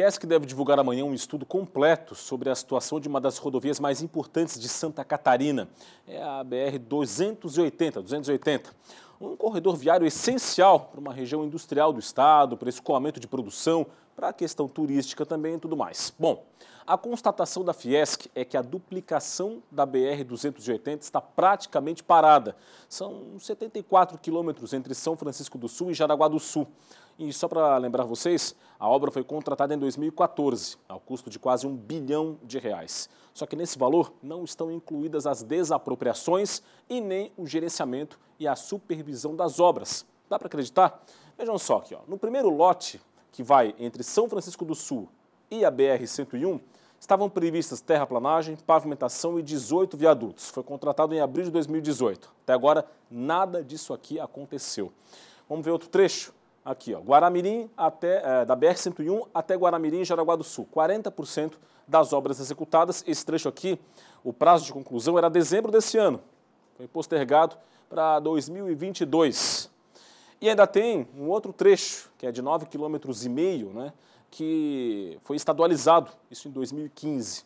PESC deve divulgar amanhã um estudo completo sobre a situação de uma das rodovias mais importantes de Santa Catarina. É a BR 280, 280. Um corredor viário essencial para uma região industrial do estado, para escoamento de produção, para a questão turística também e tudo mais. Bom, a constatação da Fiesc é que a duplicação da BR-280 está praticamente parada. São 74 quilômetros entre São Francisco do Sul e Jaraguá do Sul. E só para lembrar vocês, a obra foi contratada em 2014, ao custo de quase um bilhão de reais. Só que nesse valor não estão incluídas as desapropriações e nem o gerenciamento e a supervisão das obras. Dá para acreditar? Vejam só aqui, ó. no primeiro lote, que vai entre São Francisco do Sul e a BR-101, estavam previstas terraplanagem, pavimentação e 18 viadutos. Foi contratado em abril de 2018. Até agora, nada disso aqui aconteceu. Vamos ver outro trecho? aqui, ó, Guaramirim até, é, da BR-101 até Guaramirim, Jaraguá do Sul, 40% das obras executadas. Esse trecho aqui, o prazo de conclusão era dezembro desse ano, foi postergado para 2022. E ainda tem um outro trecho, que é de 9,5 km, né, que foi estadualizado, isso em 2015.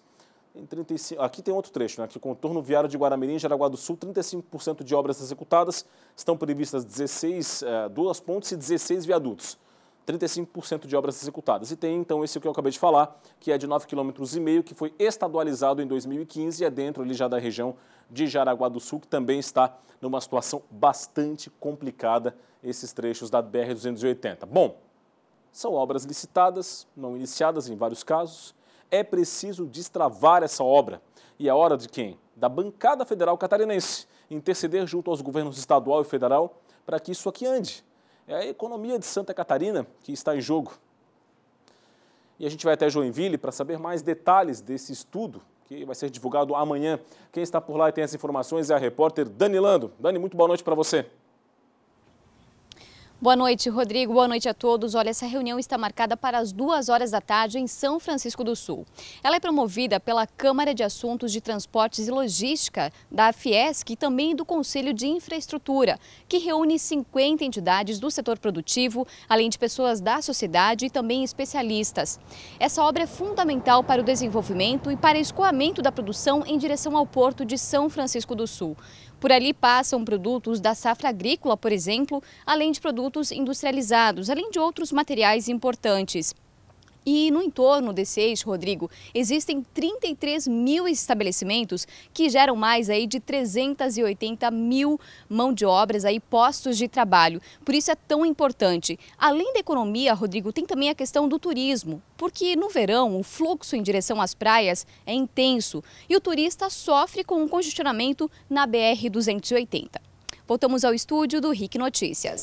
Em 35, aqui tem outro trecho, né? Que contorno viário de Guaramirim, Jaraguá do Sul, 35% de obras executadas. Estão previstas 16, eh, duas pontes e 16 viadutos. 35% de obras executadas. E tem então esse que eu acabei de falar, que é de 9,5 km, que foi estadualizado em 2015 e é dentro ali já da região de Jaraguá do Sul, que também está numa situação bastante complicada, esses trechos da BR-280. Bom, são obras licitadas, não iniciadas em vários casos, é preciso destravar essa obra. E é hora de quem? Da bancada federal catarinense interceder junto aos governos estadual e federal para que isso aqui ande. É a economia de Santa Catarina que está em jogo. E a gente vai até Joinville para saber mais detalhes desse estudo que vai ser divulgado amanhã. Quem está por lá e tem as informações é a repórter Dani Lando. Dani, muito boa noite para você. Boa noite, Rodrigo. Boa noite a todos. Olha, essa reunião está marcada para as duas horas da tarde em São Francisco do Sul. Ela é promovida pela Câmara de Assuntos de Transportes e Logística da Fiesc e também do Conselho de Infraestrutura, que reúne 50 entidades do setor produtivo, além de pessoas da sociedade e também especialistas. Essa obra é fundamental para o desenvolvimento e para escoamento da produção em direção ao porto de São Francisco do Sul. Por ali passam produtos da safra agrícola, por exemplo, além de produtos industrializados, além de outros materiais importantes. E no entorno desse eixo, Rodrigo, existem 33 mil estabelecimentos que geram mais aí de 380 mil mão de obras, aí, postos de trabalho. Por isso é tão importante. Além da economia, Rodrigo, tem também a questão do turismo, porque no verão o fluxo em direção às praias é intenso e o turista sofre com um congestionamento na BR-280. Voltamos ao estúdio do RIC Notícias.